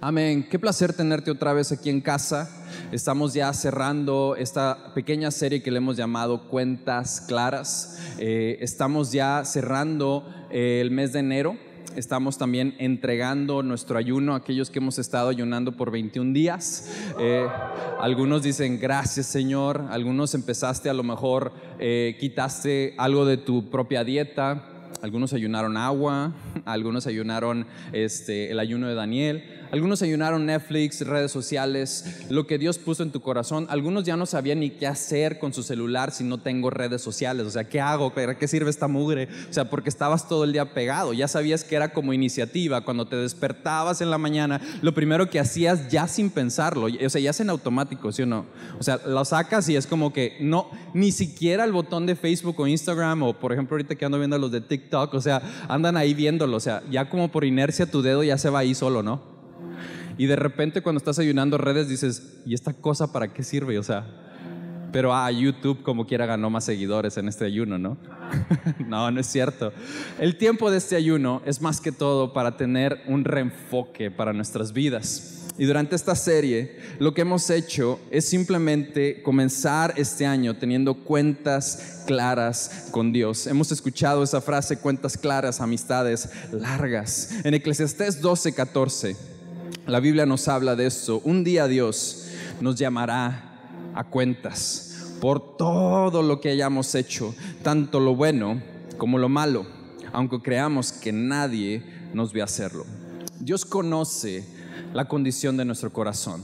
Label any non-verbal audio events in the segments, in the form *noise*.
Amén. Qué placer tenerte otra vez aquí en casa. Estamos ya cerrando esta pequeña serie que le hemos llamado Cuentas Claras. Eh, estamos ya cerrando eh, el mes de enero. Estamos también entregando nuestro ayuno a aquellos que hemos estado ayunando por 21 días. Eh, algunos dicen gracias Señor, algunos empezaste a lo mejor, quitaste algo de tu propia dieta, algunos ayunaron agua, *laughs* algunos ayunaron este, el ayuno de Daniel. Algunos ayunaron Netflix, redes sociales, lo que Dios puso en tu corazón. Algunos ya no sabían ni qué hacer con su celular si no tengo redes sociales. O sea, ¿qué hago? ¿Para qué sirve esta mugre? O sea, porque estabas todo el día pegado. Ya sabías que era como iniciativa. Cuando te despertabas en la mañana, lo primero que hacías ya sin pensarlo. O sea, ya es en automático, ¿sí o no? O sea, lo sacas y es como que no, ni siquiera el botón de Facebook o Instagram o por ejemplo ahorita que ando viendo los de TikTok. O sea, andan ahí viéndolo. O sea, ya como por inercia tu dedo ya se va ahí solo, ¿no? Y de repente cuando estás ayunando redes dices, ¿y esta cosa para qué sirve? O sea, pero a ah, YouTube como quiera ganó más seguidores en este ayuno, ¿no? *laughs* no, no es cierto. El tiempo de este ayuno es más que todo para tener un reenfoque para nuestras vidas. Y durante esta serie lo que hemos hecho es simplemente comenzar este año teniendo cuentas claras con Dios. Hemos escuchado esa frase, cuentas claras, amistades largas. En Eclesiastés 12, 14. La Biblia nos habla de esto. Un día Dios nos llamará a cuentas por todo lo que hayamos hecho, tanto lo bueno como lo malo, aunque creamos que nadie nos ve hacerlo. Dios conoce la condición de nuestro corazón.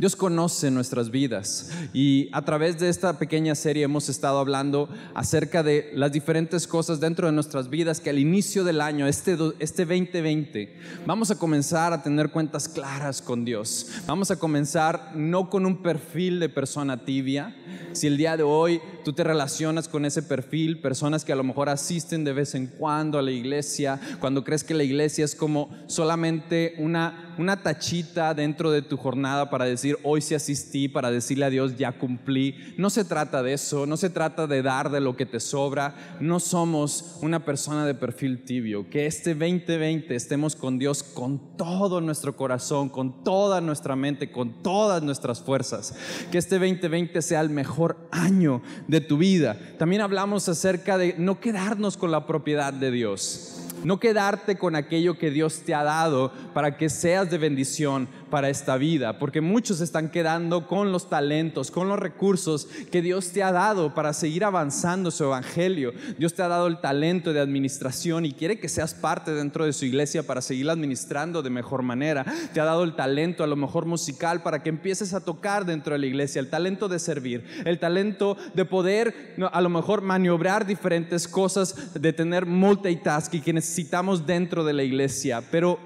Dios conoce nuestras vidas y a través de esta pequeña serie hemos estado hablando acerca de las diferentes cosas dentro de nuestras vidas que al inicio del año, este, este 2020, vamos a comenzar a tener cuentas claras con Dios. Vamos a comenzar no con un perfil de persona tibia, si el día de hoy tú te relacionas con ese perfil, personas que a lo mejor asisten de vez en cuando a la iglesia, cuando crees que la iglesia es como solamente una una tachita dentro de tu jornada para decir, hoy sí asistí, para decirle a Dios, ya cumplí. No se trata de eso, no se trata de dar de lo que te sobra. No somos una persona de perfil tibio. Que este 2020 estemos con Dios con todo nuestro corazón, con toda nuestra mente, con todas nuestras fuerzas. Que este 2020 sea el mejor año de tu vida. También hablamos acerca de no quedarnos con la propiedad de Dios no quedarte con aquello que Dios te ha dado para que seas de bendición para esta vida, porque muchos están quedando con los talentos, con los recursos que Dios te ha dado para seguir avanzando su evangelio. Dios te ha dado el talento de administración y quiere que seas parte dentro de su iglesia para seguir administrando de mejor manera. Te ha dado el talento a lo mejor musical para que empieces a tocar dentro de la iglesia, el talento de servir, el talento de poder a lo mejor maniobrar diferentes cosas, de tener multitasking que necesitamos dentro de la iglesia, pero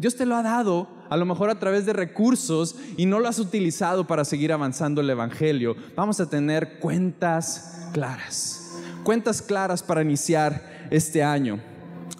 Dios te lo ha dado a lo mejor a través de recursos y no lo has utilizado para seguir avanzando el Evangelio. Vamos a tener cuentas claras, cuentas claras para iniciar este año.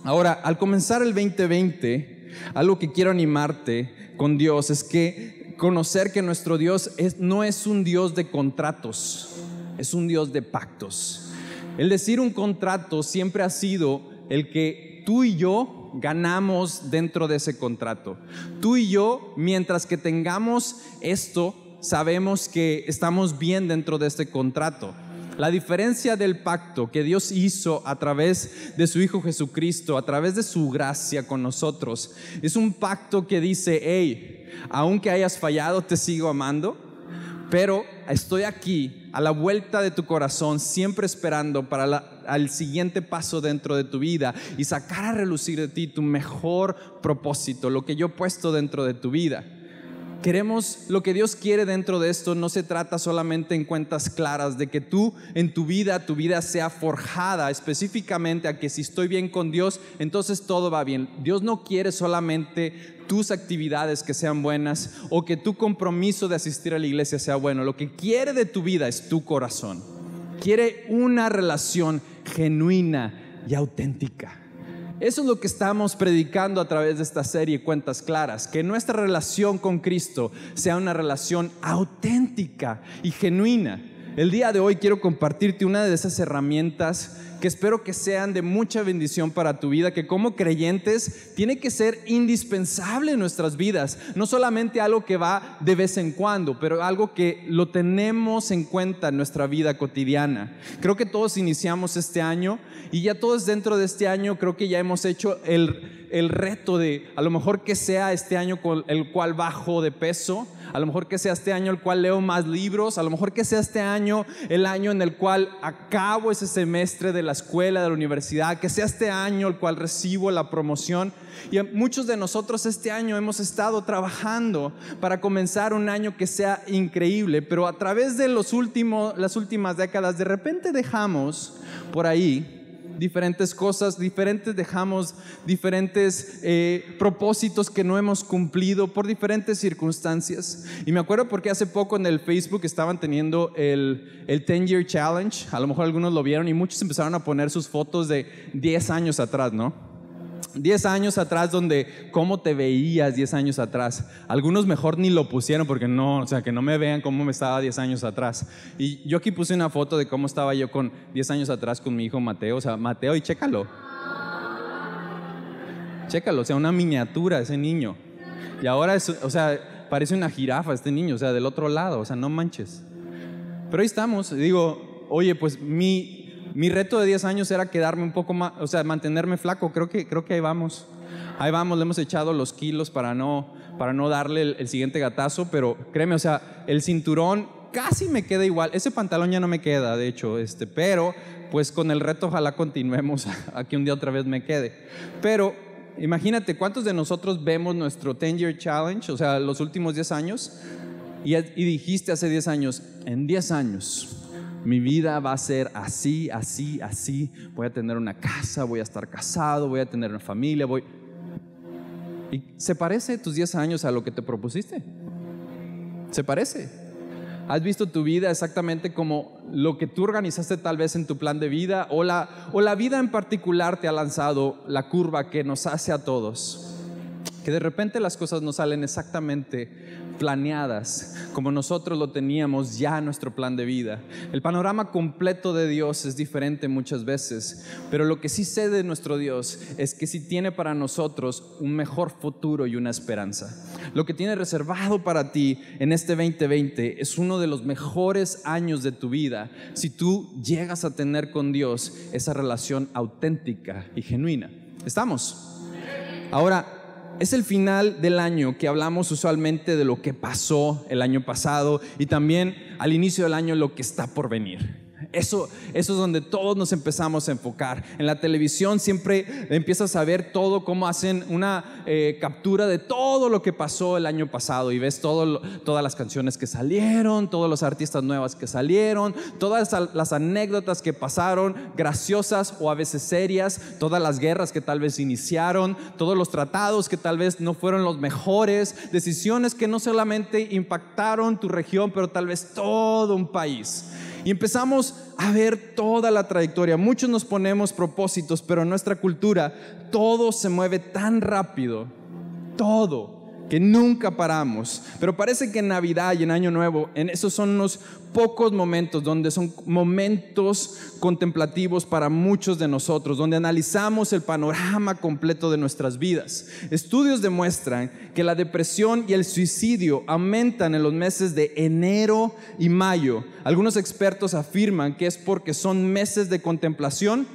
Ahora, al comenzar el 2020, algo que quiero animarte con Dios es que conocer que nuestro Dios no es un Dios de contratos, es un Dios de pactos. El decir un contrato siempre ha sido el que tú y yo ganamos dentro de ese contrato. Tú y yo, mientras que tengamos esto, sabemos que estamos bien dentro de este contrato. La diferencia del pacto que Dios hizo a través de su Hijo Jesucristo, a través de su gracia con nosotros, es un pacto que dice, hey, aunque hayas fallado, te sigo amando, pero estoy aquí a la vuelta de tu corazón, siempre esperando para el al siguiente paso dentro de tu vida y sacar a relucir de ti tu mejor propósito, lo que yo he puesto dentro de tu vida queremos lo que Dios quiere dentro de esto no se trata solamente en cuentas claras de que tú en tu vida tu vida sea forjada específicamente a que si estoy bien con Dios entonces todo va bien Dios no quiere solamente tus actividades que sean buenas o que tu compromiso de asistir a la iglesia sea bueno lo que quiere de tu vida es tu corazón quiere una relación genuina y auténtica eso es lo que estamos predicando a través de esta serie Cuentas Claras, que nuestra relación con Cristo sea una relación auténtica y genuina. El día de hoy quiero compartirte una de esas herramientas que espero que sean de mucha bendición para tu vida, que como creyentes tiene que ser indispensable en nuestras vidas, no solamente algo que va de vez en cuando, pero algo que lo tenemos en cuenta en nuestra vida cotidiana. Creo que todos iniciamos este año y ya todos dentro de este año creo que ya hemos hecho el, el reto de a lo mejor que sea este año con el cual bajo de peso, a lo mejor que sea este año el cual leo más libros, a lo mejor que sea este año el año en el cual acabo ese semestre de la escuela, de la universidad, que sea este año el cual recibo la promoción. Y muchos de nosotros este año hemos estado trabajando para comenzar un año que sea increíble, pero a través de los últimos, las últimas décadas de repente dejamos por ahí diferentes cosas, diferentes dejamos, diferentes eh, propósitos que no hemos cumplido por diferentes circunstancias. Y me acuerdo porque hace poco en el Facebook estaban teniendo el, el 10 Year Challenge, a lo mejor algunos lo vieron y muchos empezaron a poner sus fotos de 10 años atrás, ¿no? 10 años atrás donde cómo te veías 10 años atrás. Algunos mejor ni lo pusieron porque no, o sea, que no me vean cómo me estaba 10 años atrás. Y yo aquí puse una foto de cómo estaba yo con 10 años atrás con mi hijo Mateo, o sea, Mateo y chécalo. Chécalo, o sea, una miniatura ese niño. Y ahora o sea, parece una jirafa este niño, o sea, del otro lado, o sea, no manches. Pero ahí estamos, digo, oye, pues mi mi reto de 10 años era quedarme un poco más, o sea, mantenerme flaco. Creo que, creo que ahí vamos. Ahí vamos, le hemos echado los kilos para no, para no darle el, siguiente gatazo, pero créeme, o sea, el cinturón casi me queda igual. Ese pantalón ya no me queda, de hecho, este, pero pues con el reto ojalá continuemos *laughs* a que un día otra vez me quede. Pero imagínate, ¿cuántos de nosotros vemos nuestro 10 Year Challenge, o sea, los últimos 10 años? Y, y dijiste hace 10 años, en 10 años mi vida va a ser así, así, así. Voy a tener una casa, voy a estar casado, voy a tener una familia, voy... Y se parece tus 10 años a lo que te propusiste. Se parece. Has visto tu vida exactamente como lo que tú organizaste tal vez en tu plan de vida o la, o la vida en particular te ha lanzado la curva que nos hace a todos. Que de repente las cosas no salen exactamente planeadas, como nosotros lo teníamos ya en nuestro plan de vida. El panorama completo de Dios es diferente muchas veces, pero lo que sí sé de nuestro Dios es que sí tiene para nosotros un mejor futuro y una esperanza. Lo que tiene reservado para ti en este 2020 es uno de los mejores años de tu vida si tú llegas a tener con Dios esa relación auténtica y genuina. ¿Estamos? Ahora, es el final del año que hablamos usualmente de lo que pasó el año pasado y también al inicio del año lo que está por venir. Eso, es donde todos nos empezamos a enfocar. En la televisión siempre empiezas a ver todo, cómo hacen una eh, captura de todo lo que pasó el año pasado y ves todas las canciones que salieron, todos los artistas nuevas que salieron, todas las anécdotas que pasaron, graciosas o a veces serias, todas las guerras que tal vez iniciaron, todos los tratados que tal vez no fueron los mejores, decisiones que no solamente impactaron tu región, pero tal vez todo un país. Y empezamos a ver toda la trayectoria. Muchos nos ponemos propósitos, pero en nuestra cultura todo se mueve tan rápido. Todo que nunca paramos. Pero parece que en Navidad y en Año Nuevo, en esos son unos pocos momentos donde son momentos contemplativos para muchos de nosotros, donde analizamos el panorama completo de nuestras vidas. Estudios demuestran que la depresión y el suicidio aumentan en los meses de enero y mayo. Algunos expertos afirman que es porque son meses de contemplación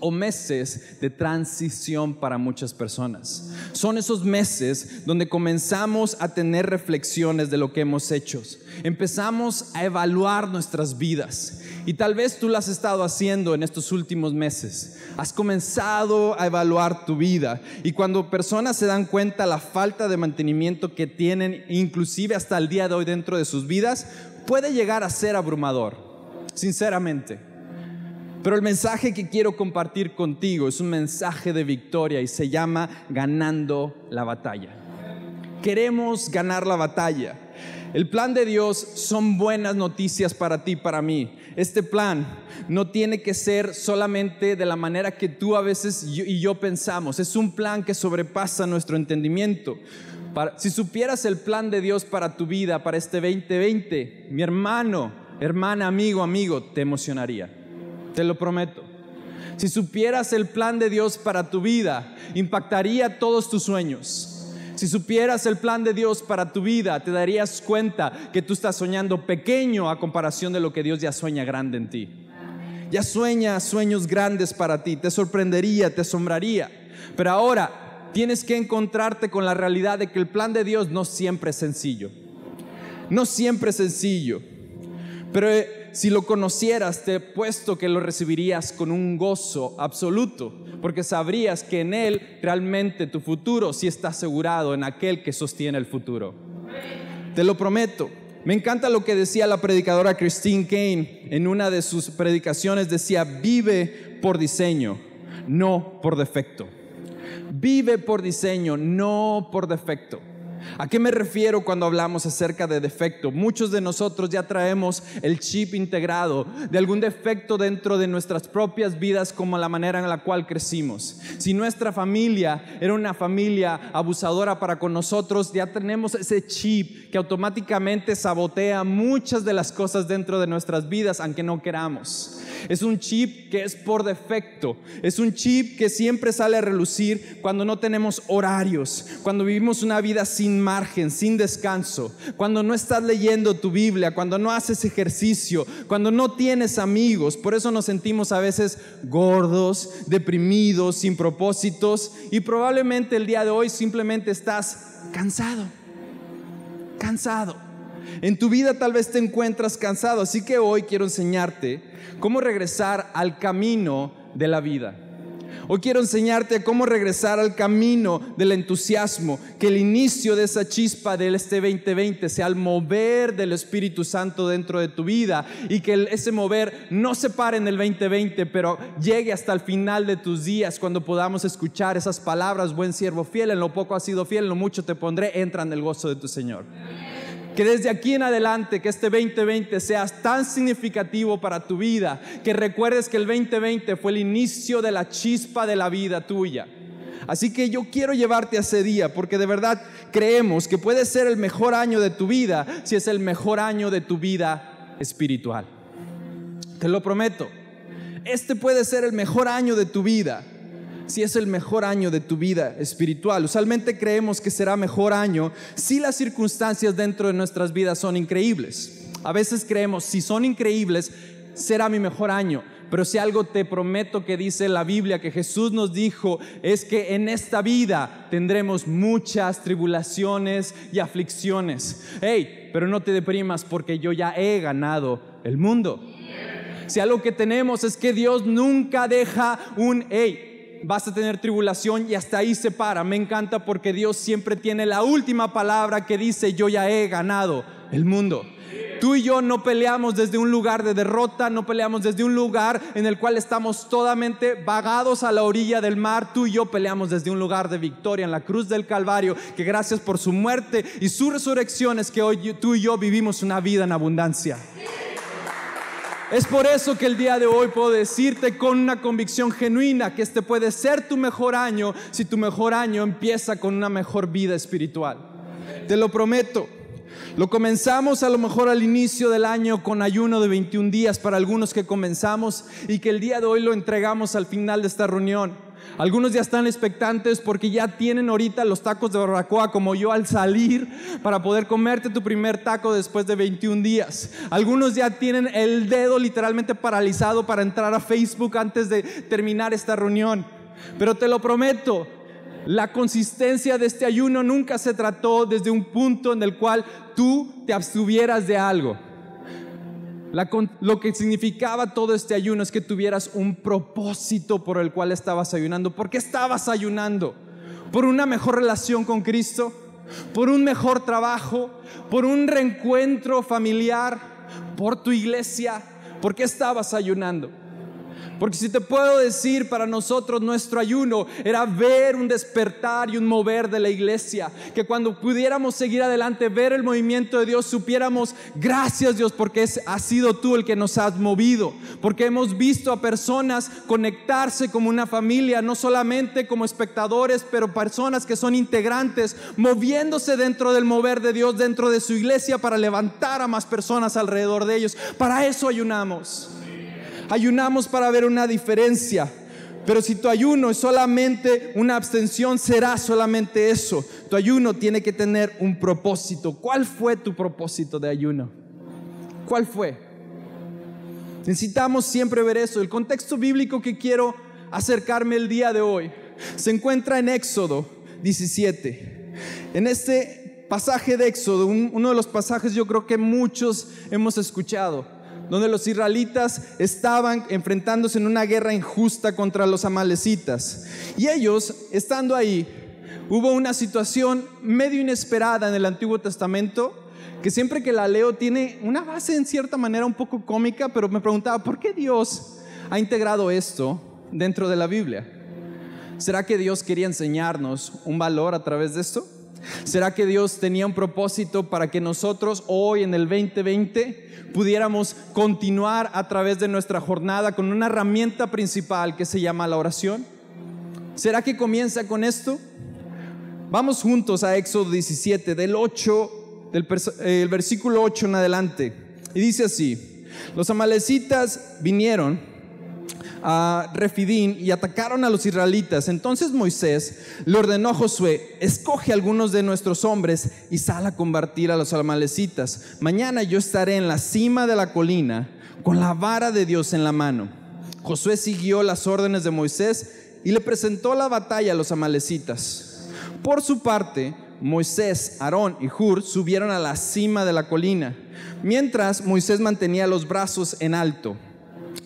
o meses de transición para muchas personas. Son esos meses donde comenzamos a tener reflexiones de lo que hemos hecho. Empezamos a evaluar nuestras vidas. Y tal vez tú lo has estado haciendo en estos últimos meses. Has comenzado a evaluar tu vida. Y cuando personas se dan cuenta la falta de mantenimiento que tienen, inclusive hasta el día de hoy dentro de sus vidas, puede llegar a ser abrumador. Sinceramente. Pero el mensaje que quiero compartir contigo es un mensaje de victoria y se llama ganando la batalla. Queremos ganar la batalla. El plan de Dios son buenas noticias para ti, para mí. Este plan no tiene que ser solamente de la manera que tú a veces y yo pensamos. Es un plan que sobrepasa nuestro entendimiento. si supieras el plan de Dios para tu vida, para este 2020, mi hermano, hermana, amigo, amigo, te emocionaría te lo prometo. Si supieras el plan de Dios para tu vida, impactaría todos tus sueños. Si supieras el plan de Dios para tu vida, te darías cuenta que tú estás soñando pequeño a comparación de lo que Dios ya sueña grande en ti. Ya sueña sueños grandes para ti, te sorprendería, te asombraría. Pero ahora tienes que encontrarte con la realidad de que el plan de Dios no siempre es sencillo. No siempre es sencillo. Pero eh, si lo conocieras, te he puesto que lo recibirías con un gozo absoluto, porque sabrías que en Él realmente tu futuro si está asegurado en aquel que sostiene el futuro. Te lo prometo. Me encanta lo que decía la predicadora Christine Kane en una de sus predicaciones. Decía, vive por diseño, no por defecto. Vive por diseño, no por defecto. ¿A qué me refiero cuando hablamos acerca de defecto? Muchos de nosotros ya traemos el chip integrado de algún defecto dentro de nuestras propias vidas como la manera en la cual crecimos. Si nuestra familia era una familia abusadora para con nosotros, ya tenemos ese chip que automáticamente sabotea muchas de las cosas dentro de nuestras vidas, aunque no queramos. Es un chip que es por defecto, es un chip que siempre sale a relucir cuando no tenemos horarios, cuando vivimos una vida sin margen, sin descanso, cuando no estás leyendo tu Biblia, cuando no haces ejercicio, cuando no tienes amigos. Por eso nos sentimos a veces gordos, deprimidos, sin propósitos y probablemente el día de hoy simplemente estás cansado, cansado. En tu vida tal vez te encuentras cansado, así que hoy quiero enseñarte cómo regresar al camino de la vida. Hoy quiero enseñarte cómo regresar al camino del entusiasmo, que el inicio de esa chispa del este 2020 sea el mover del Espíritu Santo dentro de tu vida y que ese mover no se pare en el 2020, pero llegue hasta el final de tus días cuando podamos escuchar esas palabras, buen siervo fiel, en lo poco has sido fiel, en lo mucho te pondré, entra en el gozo de tu Señor que desde aquí en adelante, que este 2020 sea tan significativo para tu vida, que recuerdes que el 2020 fue el inicio de la chispa de la vida tuya. Así que yo quiero llevarte a ese día porque de verdad creemos que puede ser el mejor año de tu vida si es el mejor año de tu vida espiritual. Te lo prometo. Este puede ser el mejor año de tu vida si es el mejor año de tu vida espiritual. Usualmente creemos que será mejor año si las circunstancias dentro de nuestras vidas son increíbles. A veces creemos, si son increíbles, será mi mejor año. Pero si algo te prometo que dice la Biblia, que Jesús nos dijo, es que en esta vida tendremos muchas tribulaciones y aflicciones. Hey, pero no te deprimas porque yo ya he ganado el mundo. Si algo que tenemos es que Dios nunca deja un ey vas a tener tribulación y hasta ahí se para. Me encanta porque Dios siempre tiene la última palabra que dice, yo ya he ganado el mundo. Tú y yo no peleamos desde un lugar de derrota, no peleamos desde un lugar en el cual estamos totalmente vagados a la orilla del mar. Tú y yo peleamos desde un lugar de victoria en la cruz del Calvario, que gracias por su muerte y su resurrección es que hoy tú y yo vivimos una vida en abundancia. Es por eso que el día de hoy puedo decirte con una convicción genuina que este puede ser tu mejor año si tu mejor año empieza con una mejor vida espiritual. Te lo prometo. Lo comenzamos a lo mejor al inicio del año con ayuno de 21 días para algunos que comenzamos y que el día de hoy lo entregamos al final de esta reunión. Algunos ya están expectantes porque ya tienen ahorita los tacos de barbacoa como yo al salir para poder comerte tu primer taco después de 21 días. Algunos ya tienen el dedo literalmente paralizado para entrar a Facebook antes de terminar esta reunión. Pero te lo prometo, la consistencia de este ayuno nunca se trató desde un punto en el cual tú te abstuvieras de algo lo que significaba todo este ayuno es que tuvieras un propósito por el cual estabas ayunando. ¿Por qué estabas ayunando? ¿Por una mejor relación con Cristo? ¿Por un mejor trabajo? ¿Por un reencuentro familiar? ¿Por tu iglesia? ¿Por qué estabas ayunando? Porque si te puedo decir, para nosotros nuestro ayuno era ver un despertar y un mover de la iglesia. Que cuando pudiéramos seguir adelante, ver el movimiento de Dios, supiéramos, gracias Dios, porque es, has sido tú el que nos has movido. Porque hemos visto a personas conectarse como una familia, no solamente como espectadores, pero personas que son integrantes, moviéndose dentro del mover de Dios, dentro de su iglesia, para levantar a más personas alrededor de ellos. Para eso ayunamos. Ayunamos para ver una diferencia. Pero si tu ayuno es solamente una abstención, será solamente eso. Tu ayuno tiene que tener un propósito. ¿Cuál fue tu propósito de ayuno? ¿Cuál fue? Necesitamos siempre ver eso. El contexto bíblico que quiero acercarme el día de hoy se encuentra en Éxodo 17. En este pasaje de Éxodo, uno de los pasajes yo creo que muchos hemos escuchado donde los israelitas estaban enfrentándose en una guerra injusta contra los amalecitas. Y ellos, estando ahí, hubo una situación medio inesperada en el Antiguo Testamento que siempre que la leo tiene una base en cierta manera un poco cómica, pero me preguntaba, ¿por qué Dios ha integrado esto dentro de la Biblia? ¿Será que Dios quería enseñarnos un valor a través de esto? ¿Será que Dios tenía un propósito para que nosotros hoy en el 2020 pudiéramos continuar a través de nuestra jornada con una herramienta principal que se llama la oración? ¿Será que comienza con esto? Vamos juntos a Éxodo 17, del 8, del versículo 8 en adelante. Y dice así, los amalecitas vinieron a Refidín y atacaron a los israelitas. Entonces Moisés le ordenó a Josué, escoge algunos de nuestros hombres y sal a combatir a los amalecitas. Mañana yo estaré en la cima de la colina con la vara de Dios en la mano. Josué siguió las órdenes de Moisés y le presentó la batalla a los amalecitas. Por su parte, Moisés, Aarón y Hur subieron a la cima de la colina, mientras Moisés mantenía los brazos en alto.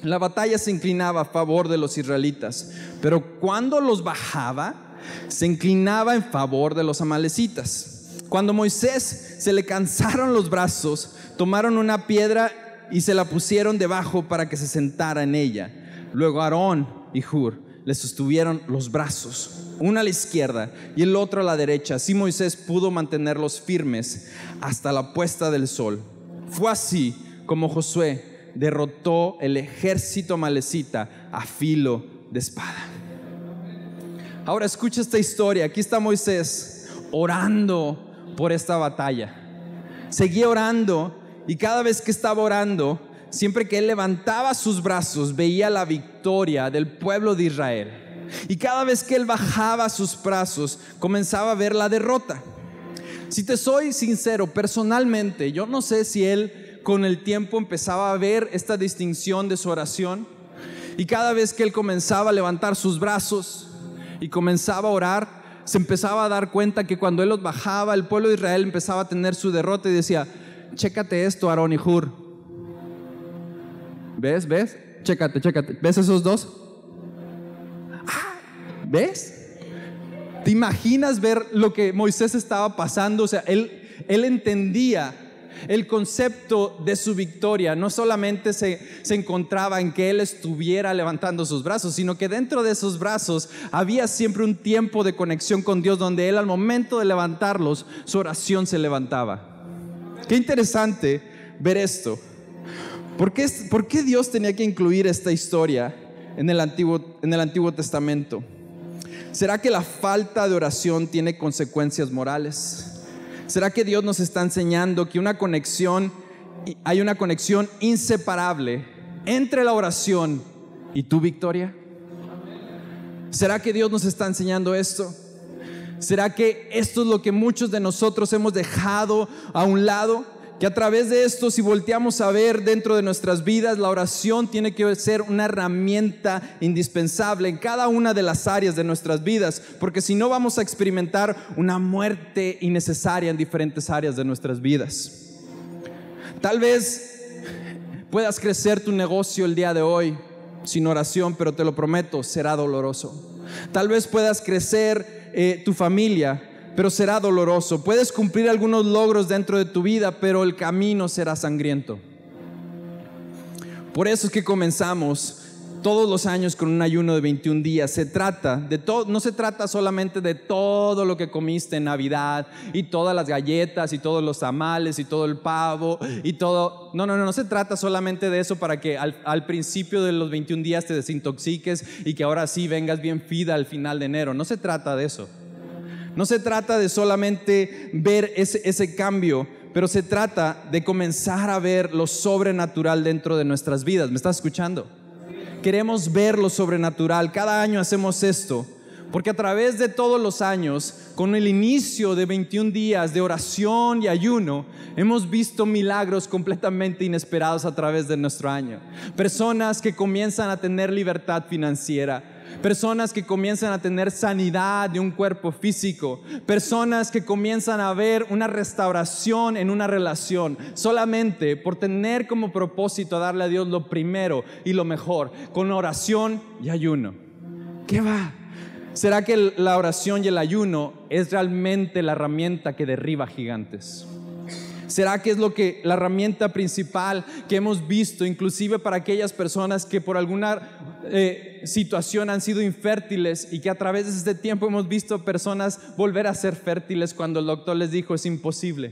La batalla se inclinaba a favor de los israelitas, pero cuando los bajaba, se inclinaba en favor de los amalecitas. Cuando Moisés se le cansaron los brazos, tomaron una piedra y se la pusieron debajo para que se sentara en ella. Luego Aarón y Hur le sostuvieron los brazos, uno a la izquierda y el otro a la derecha. Así Moisés pudo mantenerlos firmes hasta la puesta del sol. Fue así como Josué derrotó el ejército malecita a filo de espada. Ahora escucha esta historia. Aquí está Moisés orando por esta batalla. Seguía orando y cada vez que estaba orando, siempre que él levantaba sus brazos, veía la victoria del pueblo de Israel. Y cada vez que él bajaba sus brazos, comenzaba a ver la derrota. Si te soy sincero, personalmente, yo no sé si él con el tiempo empezaba a ver esta distinción de su oración. Y cada vez que él comenzaba a levantar sus brazos y comenzaba a orar, se empezaba a dar cuenta que cuando él los bajaba, el pueblo de Israel empezaba a tener su derrota y decía, chécate esto, Aarón y Hur. ¿Ves? ¿Ves? Chécate, chécate. ¿Ves esos dos? Ah, ¿Ves? ¿Te imaginas ver lo que Moisés estaba pasando? O sea, él, él entendía el concepto de su victoria no solamente se, encontraba en que él estuviera levantando sus brazos, sino que dentro de esos brazos había siempre un tiempo de conexión con Dios donde él al momento de levantarlos, su oración se levantaba. Qué interesante ver esto. ¿Por qué, Dios tenía que incluir esta historia en el, Antiguo, en el Antiguo Testamento? ¿Será que la falta de oración tiene consecuencias morales? ¿Será que Dios nos está enseñando que una conexión, hay una conexión inseparable entre la oración y tu victoria? ¿Será que Dios nos está enseñando esto? ¿Será que esto es lo que muchos de nosotros hemos dejado a un lado? que a través de esto, si volteamos a ver dentro de nuestras vidas, la oración tiene que ser una herramienta indispensable en cada una de las áreas de nuestras vidas, porque si no vamos a experimentar una muerte innecesaria en diferentes áreas de nuestras vidas. Tal vez puedas crecer tu negocio el día de hoy sin oración, pero te lo prometo, será doloroso. Tal vez puedas crecer eh, tu familia pero será doloroso. Puedes cumplir algunos logros dentro de tu vida, pero el camino será sangriento. Por eso es que comenzamos todos los años con un ayuno de 21 días. Se trata de todo, no se trata solamente de todo lo que comiste en Navidad y todas las galletas y todos los tamales y todo el pavo y todo. No, no, no, no se trata solamente de eso para que al, principio de los 21 días te desintoxiques y que ahora sí vengas bien fida al final de enero. No se trata de eso. No se trata de solamente ver ese, cambio, pero se trata de comenzar a ver lo sobrenatural dentro de nuestras vidas. ¿Me estás escuchando? Queremos ver lo sobrenatural. Cada año hacemos esto. Porque a través de todos los años, con el inicio de 21 días de oración y ayuno, hemos visto milagros completamente inesperados a través de nuestro año. Personas que comienzan a tener libertad financiera, personas que comienzan a tener sanidad de un cuerpo físico, personas que comienzan a ver una restauración en una relación, solamente por tener como propósito darle a Dios lo primero y lo mejor, con oración y ayuno. ¿Qué va? ¿Será que la oración y el ayuno es realmente la herramienta que derriba gigantes? ¿Será que es lo que la herramienta principal que hemos visto, inclusive para aquellas personas que por alguna eh, situación han sido infértiles y que a través de este tiempo hemos visto personas volver a ser fértiles cuando el doctor les dijo es imposible?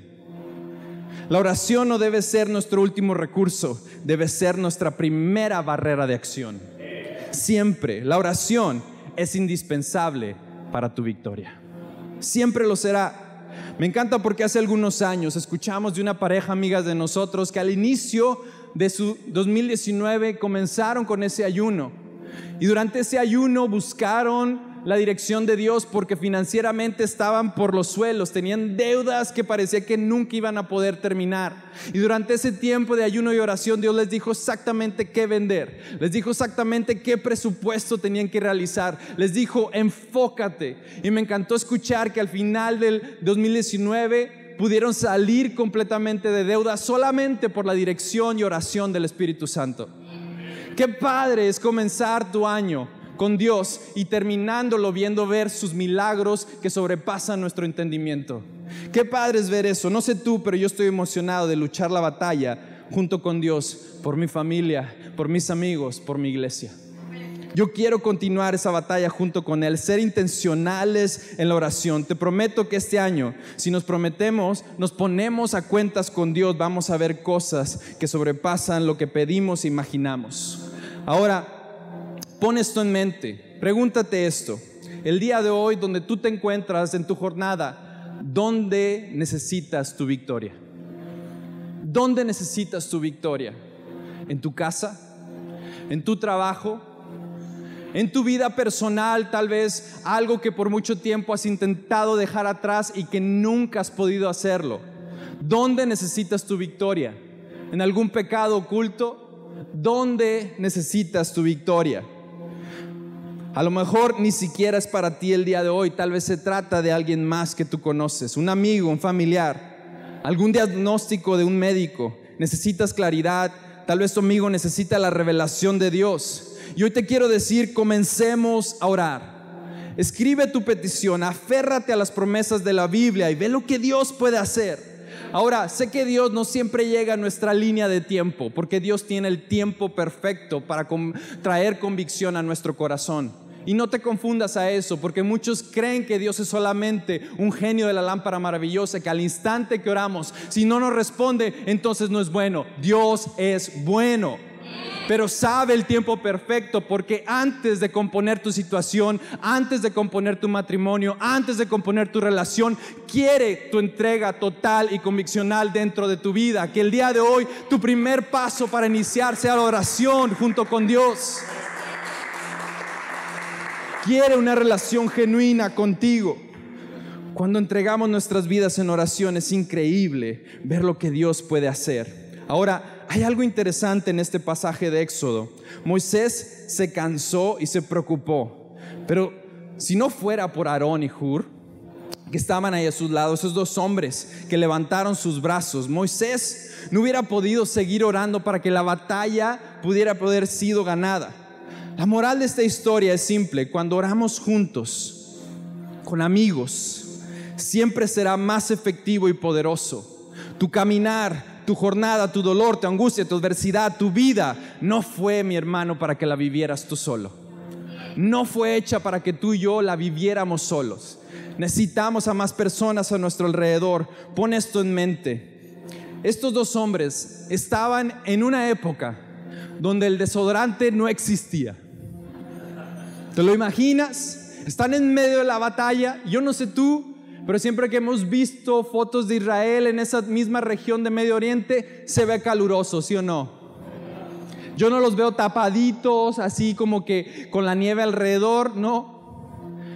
La oración no debe ser nuestro último recurso, debe ser nuestra primera barrera de acción. Siempre la oración es indispensable para tu victoria. Siempre lo será. Me encanta porque hace algunos años escuchamos de una pareja amigas de nosotros que al inicio de su 2019 comenzaron con ese ayuno. Y durante ese ayuno buscaron la dirección de Dios porque financieramente estaban por los suelos, tenían deudas que parecía que nunca iban a poder terminar. Y durante ese tiempo de ayuno y oración Dios les dijo exactamente qué vender, les dijo exactamente qué presupuesto tenían que realizar, les dijo enfócate. Y me encantó escuchar que al final del 2019 pudieron salir completamente de deuda solamente por la dirección y oración del Espíritu Santo. Qué padre es comenzar tu año con Dios y terminándolo viendo ver sus milagros que sobrepasan nuestro entendimiento. Qué padre es ver eso. No sé tú, pero yo estoy emocionado de luchar la batalla junto con Dios, por mi familia, por mis amigos, por mi iglesia. Yo quiero continuar esa batalla junto con Él, ser intencionales en la oración. Te prometo que este año, si nos prometemos, nos ponemos a cuentas con Dios, vamos a ver cosas que sobrepasan lo que pedimos e imaginamos. Ahora, Pon esto en mente. Pregúntate esto. El día de hoy, donde tú te encuentras en tu jornada, ¿dónde necesitas tu victoria? ¿Dónde necesitas tu victoria? ¿En tu casa? ¿En tu trabajo? En tu vida personal, tal vez algo que por mucho tiempo has intentado dejar atrás y que nunca has podido hacerlo. ¿Dónde necesitas tu victoria? ¿En algún pecado oculto? ¿Dónde necesitas tu victoria? A lo mejor ni siquiera es para ti el día de hoy, tal vez se trata de alguien más que tú conoces, un amigo, un familiar, algún diagnóstico de un médico. Necesitas claridad, tal vez tu amigo necesita la revelación de Dios. Y hoy te quiero decir, comencemos a orar. Escribe tu petición, aférrate a las promesas de la Biblia y ve lo que Dios puede hacer. Ahora, sé que Dios no siempre llega a nuestra línea de tiempo, porque Dios tiene el tiempo perfecto para traer convicción a nuestro corazón. Y no te confundas a eso, porque muchos creen que Dios es solamente un genio de la lámpara maravillosa, que al instante que oramos, si no nos responde, entonces no es bueno. Dios es bueno pero sabe el tiempo perfecto, porque antes de componer tu situación, antes de componer tu matrimonio, antes de componer tu relación, quiere tu entrega total y conviccional dentro de tu vida. Que el día de hoy tu primer paso para iniciar sea la oración junto con Dios. Quiere una relación genuina contigo. Cuando entregamos nuestras vidas en oración es increíble ver lo que Dios puede hacer. Ahora, hay algo interesante en este pasaje de Éxodo. Moisés se cansó y se preocupó, pero si no fuera por Aarón y Hur, que estaban ahí a sus lados, esos dos hombres que levantaron sus brazos, Moisés no hubiera podido seguir orando para que la batalla pudiera poder sido ganada. La moral de esta historia es simple, cuando oramos juntos, con amigos, siempre será más efectivo y poderoso. Tu caminar, tu jornada, tu dolor, tu angustia, tu adversidad, tu vida, no fue, mi hermano, para que la vivieras tú solo. No fue hecha para que tú y yo la viviéramos solos. Necesitamos a más personas a nuestro alrededor. Pon esto en mente. Estos dos hombres estaban en una época donde el desodorante no existía. ¿Te lo imaginas? Están en medio de la batalla. Yo no sé tú, pero siempre que hemos visto fotos de Israel en esa misma región de Medio Oriente, se ve caluroso, ¿sí o no? Yo no los veo tapaditos, así como que con la nieve alrededor, no.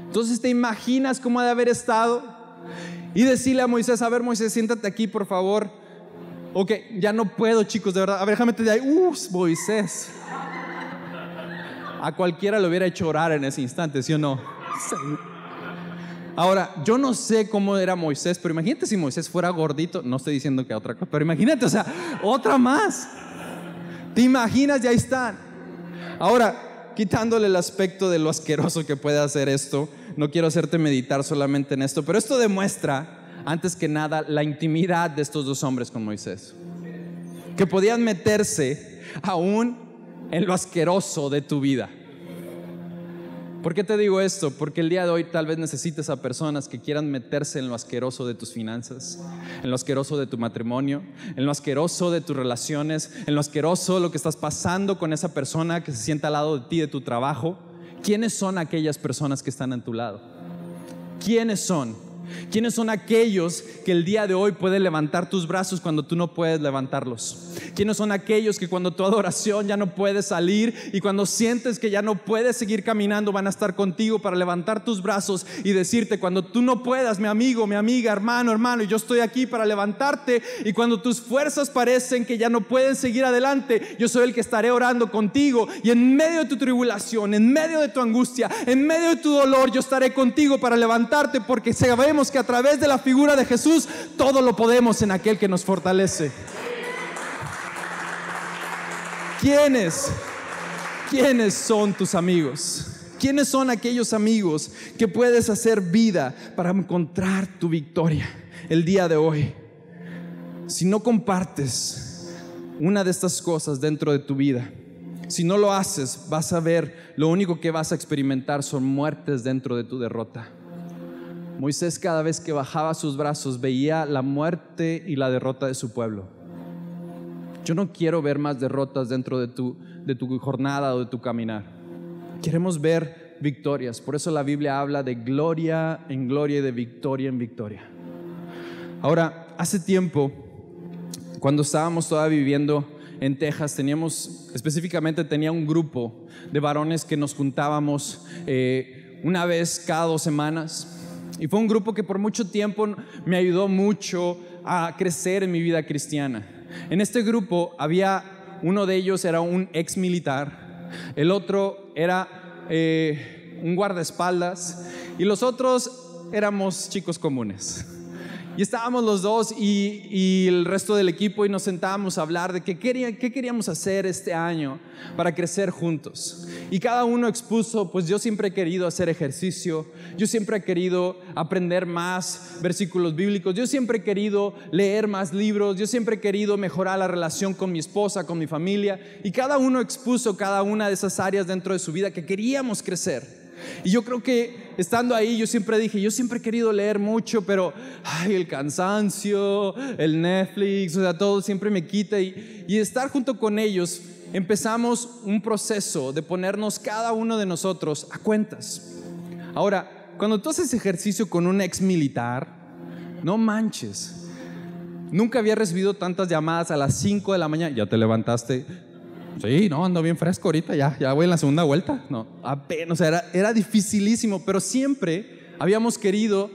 Entonces te imaginas cómo ha de haber estado y decirle a Moisés, a ver Moisés, siéntate aquí, por favor. Ok, ya no puedo, chicos, de verdad. A ver, déjame te de ahí. ¡Uf, Moisés. A cualquiera lo hubiera hecho orar en ese instante, ¿sí o no? Ahora, yo no sé cómo era Moisés, pero imagínate si Moisés fuera gordito, no estoy diciendo que otra cosa, pero imagínate, o sea, otra más. ¿Te imaginas? Ya están. Ahora, quitándole el aspecto de lo asqueroso que puede hacer esto, no quiero hacerte meditar solamente en esto, pero esto demuestra, antes que nada, la intimidad de estos dos hombres con Moisés. Que podían meterse aún en lo asqueroso de tu vida. ¿Por qué te digo esto? Porque el día de hoy tal vez necesites a personas que quieran meterse en lo asqueroso de tus finanzas, en lo asqueroso de tu matrimonio, en lo asqueroso de tus relaciones, en lo asqueroso lo que estás pasando con esa persona que se sienta al lado de ti, de tu trabajo. ¿Quiénes son aquellas personas que están a tu lado? ¿Quiénes son? ¿Quiénes son aquellos que el día de hoy pueden levantar tus brazos cuando tú no puedes levantarlos? ¿Quiénes son aquellos que cuando tu adoración ya no puede salir y cuando sientes que ya no puedes seguir caminando, van a estar contigo para levantar tus brazos y decirte, cuando tú no puedas, mi amigo, mi amiga, hermano, hermano, yo estoy aquí para levantarte y cuando tus fuerzas parecen que ya no pueden seguir adelante, yo soy el que estaré orando contigo y en medio de tu tribulación, en medio de tu angustia, en medio de tu dolor, yo estaré contigo para levantarte porque sabemos que a través de la figura de Jesús todo lo podemos en aquel que nos fortalece. ¿Quiénes? ¿Quiénes son tus amigos? ¿Quiénes son aquellos amigos que puedes hacer vida para encontrar tu victoria el día de hoy? Si no compartes una de estas cosas dentro de tu vida, si no lo haces, vas a ver, lo único que vas a experimentar son muertes dentro de tu derrota. Moisés cada vez que bajaba sus brazos veía la muerte y la derrota de su pueblo. Yo no quiero ver más derrotas dentro de tu, de tu jornada o de tu caminar. Queremos ver victorias. Por eso la Biblia habla de gloria en gloria y de victoria en victoria. Ahora, hace tiempo, cuando estábamos todavía viviendo en Texas, teníamos, específicamente tenía un grupo de varones que nos juntábamos eh, una vez cada dos semanas. Y fue un grupo que por mucho tiempo me ayudó mucho a crecer en mi vida cristiana. En este grupo había, uno de ellos era un ex militar, el otro era eh, un guardaespaldas y los otros éramos chicos comunes. Y estábamos los dos y, el resto del equipo y nos sentábamos a hablar de qué, qué queríamos hacer este año para crecer juntos. Y cada uno expuso, pues yo siempre he querido hacer ejercicio, yo siempre he querido aprender más versículos bíblicos, yo siempre he querido leer más libros, yo siempre he querido mejorar la relación con mi esposa, con mi familia. Y cada uno expuso cada una de esas áreas dentro de su vida que queríamos crecer. Y yo creo que estando ahí, yo siempre dije, yo siempre he querido leer mucho, pero ay, el cansancio, el Netflix, o sea, todo siempre me quita. Y, y estar junto con ellos, empezamos un proceso de ponernos cada uno de nosotros a cuentas. Ahora, cuando tú haces ejercicio con un ex militar, no manches. Nunca había recibido tantas llamadas a las 5 de la mañana. Ya te levantaste, Sí, no, ando bien fresco ahorita, ya, ya voy en la segunda vuelta. No, apenas, era, era dificilísimo, pero siempre habíamos querido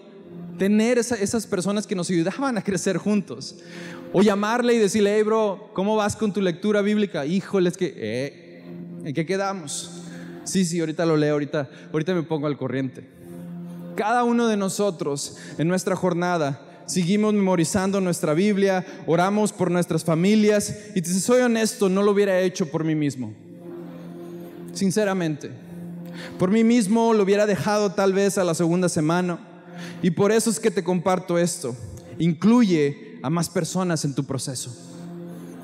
tener esas personas que nos ayudaban a crecer juntos. O llamarle y decirle, hey, bro, ¿cómo vas con tu lectura bíblica? Híjole, que, eh, ¿en qué quedamos? Sí, sí, ahorita lo leo, ahorita, ahorita me pongo al corriente. Cada uno de nosotros en nuestra jornada seguimos memorizando nuestra Biblia, oramos por nuestras familias y si soy honesto, no lo hubiera hecho por mí mismo. Sinceramente, por mí mismo lo hubiera dejado tal vez a la segunda semana y por eso es que te comparto esto. Incluye a más personas en tu proceso.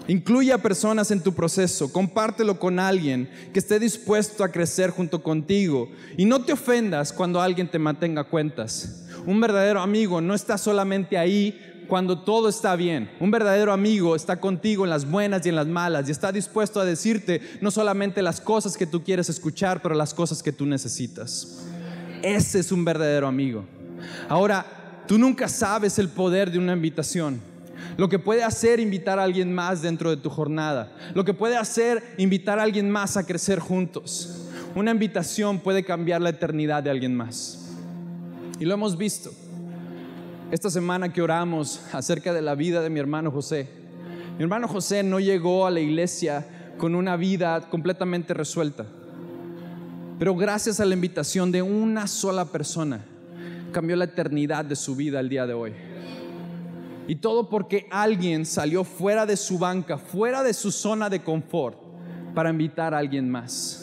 Incluye a personas en tu proceso, compártelo con alguien que esté dispuesto a crecer junto contigo y no te ofendas cuando alguien te mantenga cuentas. Un verdadero amigo no está solamente ahí cuando todo está bien. Un verdadero amigo está contigo en las buenas y en las malas y está dispuesto a decirte no solamente las cosas que tú quieres escuchar, pero las cosas que tú necesitas. Ese es un verdadero amigo. Ahora, tú nunca sabes el poder de una invitación. Lo que puede hacer invitar a alguien más dentro de tu jornada. Lo que puede hacer invitar a alguien más a crecer juntos. Una invitación puede cambiar la eternidad de alguien más. Y lo hemos visto. Esta semana que oramos acerca de la vida de mi hermano José. Mi hermano José no llegó a la iglesia con una vida completamente resuelta. Pero gracias a la invitación de una sola persona, cambió la eternidad de su vida el día de hoy. Y todo porque alguien salió fuera de su banca, fuera de su zona de confort, para invitar a alguien más.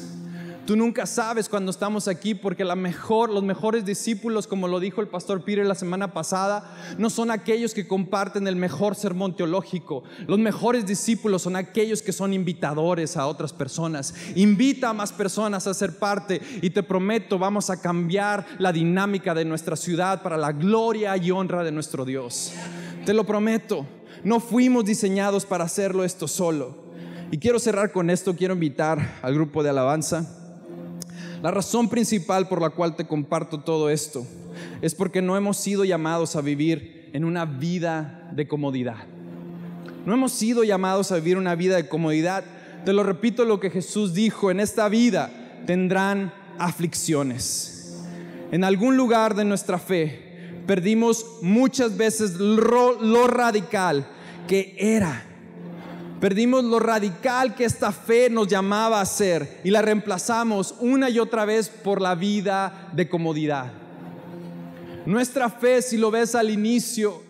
Tú nunca sabes cuando estamos aquí porque la mejor, los mejores discípulos, como lo dijo el pastor Peter la semana pasada, no son aquellos que comparten el mejor sermón teológico. Los mejores discípulos son aquellos que son invitadores a otras personas. Invita a más personas a ser parte y te prometo vamos a cambiar la dinámica de nuestra ciudad para la gloria y honra de nuestro Dios. Te lo prometo. No fuimos diseñados para hacerlo esto solo. Y quiero cerrar con esto, quiero invitar al grupo de alabanza. La razón principal por la cual te comparto todo esto es porque no hemos sido llamados a vivir en una vida de comodidad. No hemos sido llamados a vivir una vida de comodidad. Te lo repito lo que Jesús dijo, en esta vida tendrán aflicciones. En algún lugar de nuestra fe perdimos muchas veces lo, radical que era Perdimos lo radical que esta fe nos llamaba a ser y la reemplazamos una y otra vez por la vida de comodidad. Nuestra fe, si lo ves al inicio,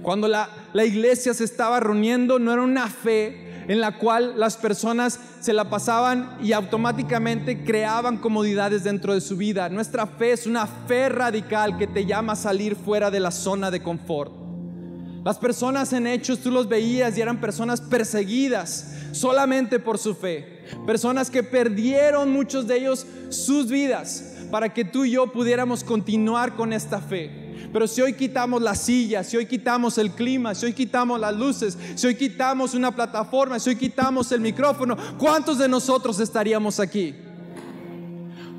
cuando la, iglesia se estaba reuniendo, no era una fe en la cual las personas se la pasaban y automáticamente creaban comodidades dentro de su vida. Nuestra fe es una fe radical que te llama a salir fuera de la zona de confort. Las personas en hechos tú los veías y eran personas perseguidas solamente por su fe. Personas que perdieron muchos de ellos sus vidas para que tú y yo pudiéramos continuar con esta fe. Pero si hoy quitamos las sillas, si hoy quitamos el clima, si hoy quitamos las luces, si hoy quitamos una plataforma, si hoy quitamos el micrófono, ¿cuántos de nosotros estaríamos aquí?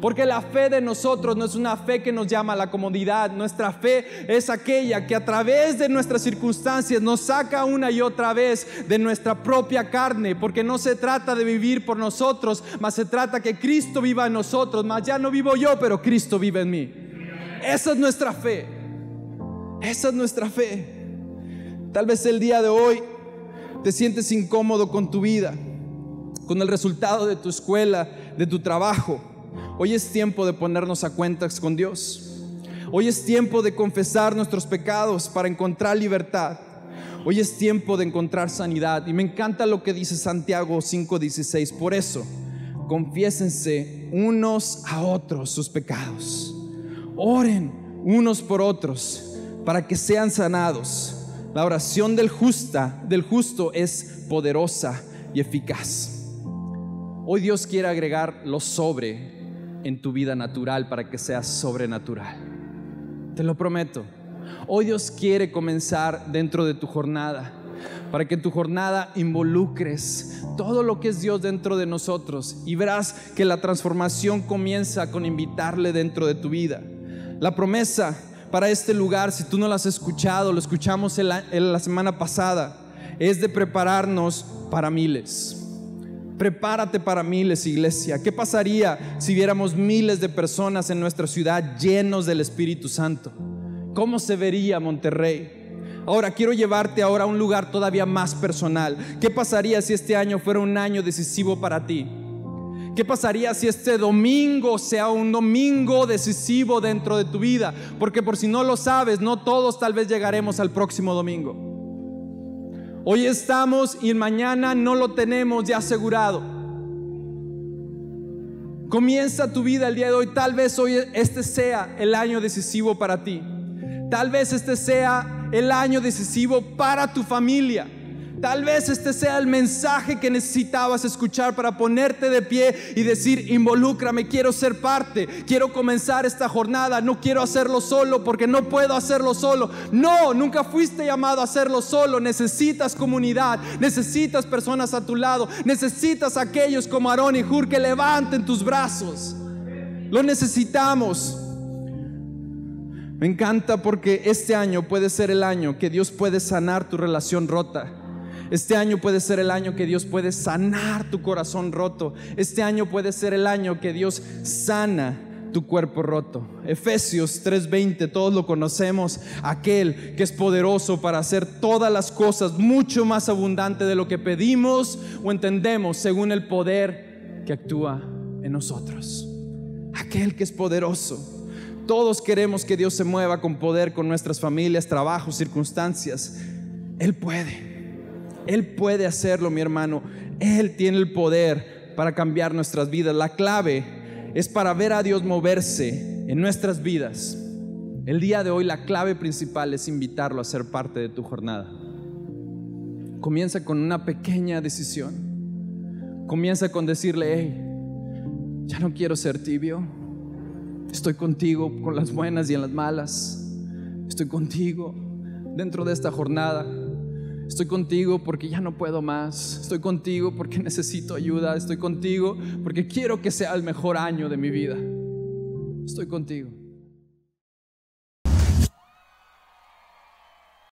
Porque la fe de nosotros no es una fe que nos llama a la comodidad. Nuestra fe es aquella que a través de nuestras circunstancias nos saca una y otra vez de nuestra propia carne. Porque no se trata de vivir por nosotros, Más se trata que Cristo viva en nosotros. Más ya no vivo yo, pero Cristo vive en mí. Esa es nuestra fe. Esa es nuestra fe. Tal vez el día de hoy te sientes incómodo con tu vida, con el resultado de tu escuela, de tu trabajo Hoy es tiempo de ponernos a cuentas con Dios. Hoy es tiempo de confesar nuestros pecados para encontrar libertad. Hoy es tiempo de encontrar sanidad. Y me encanta lo que dice Santiago 5:16. Por eso, confiésense unos a otros sus pecados. Oren unos por otros para que sean sanados. La oración del justa, del justo es poderosa y eficaz. Hoy Dios quiere agregar lo sobre en tu vida natural para que sea sobrenatural. Te lo prometo. Hoy Dios quiere comenzar dentro de tu jornada, para que en tu jornada involucres todo lo que es Dios dentro de nosotros y verás que la transformación comienza con invitarle dentro de tu vida. La promesa para este lugar, si tú no la has escuchado, lo escuchamos en la semana pasada, es de prepararnos para miles. Prepárate para miles, iglesia. ¿Qué pasaría si viéramos miles de personas en nuestra ciudad llenos del Espíritu Santo? ¿Cómo se vería Monterrey? Ahora quiero llevarte ahora a un lugar todavía más personal. ¿Qué pasaría si este año fuera un año decisivo para ti? ¿Qué pasaría si este domingo sea un domingo decisivo dentro de tu vida? Porque por si no lo sabes, no todos tal vez llegaremos al próximo domingo. Hoy estamos y mañana no lo tenemos ya asegurado. Comienza tu vida el día de hoy. Tal vez hoy este sea el año decisivo para ti. Tal vez este sea el año decisivo para tu familia. Tal vez este sea el mensaje que necesitabas escuchar para ponerte de pie y decir, involúcrame, quiero ser parte, quiero comenzar esta jornada, no quiero hacerlo solo porque no puedo hacerlo solo. No, nunca fuiste llamado a hacerlo solo, necesitas comunidad, necesitas personas a tu lado, necesitas aquellos como Aarón y Jur que levanten tus brazos. Lo necesitamos. Me encanta porque este año puede ser el año que Dios puede sanar tu relación rota. Este año puede ser el año que Dios puede sanar tu corazón roto. Este año puede ser el año que Dios sana tu cuerpo roto. Efesios 3:20, todos lo conocemos, aquel que es poderoso para hacer todas las cosas mucho más abundante de lo que pedimos o entendemos según el poder que actúa en nosotros. Aquel que es poderoso. Todos queremos que Dios se mueva con poder con nuestras familias, trabajos, circunstancias. Él puede. Él puede hacerlo, mi hermano. Él tiene el poder para cambiar nuestras vidas. La clave es para ver a Dios moverse en nuestras vidas. El día de hoy la clave principal es invitarlo a ser parte de tu jornada. Comienza con una pequeña decisión. Comienza con decirle, hey, ya no quiero ser tibio. Estoy contigo con las buenas y en las malas. Estoy contigo dentro de esta jornada. Estoy contigo porque ya no puedo más. Estoy contigo porque necesito ayuda. Estoy contigo porque quiero que sea el mejor año de mi vida. Estoy contigo.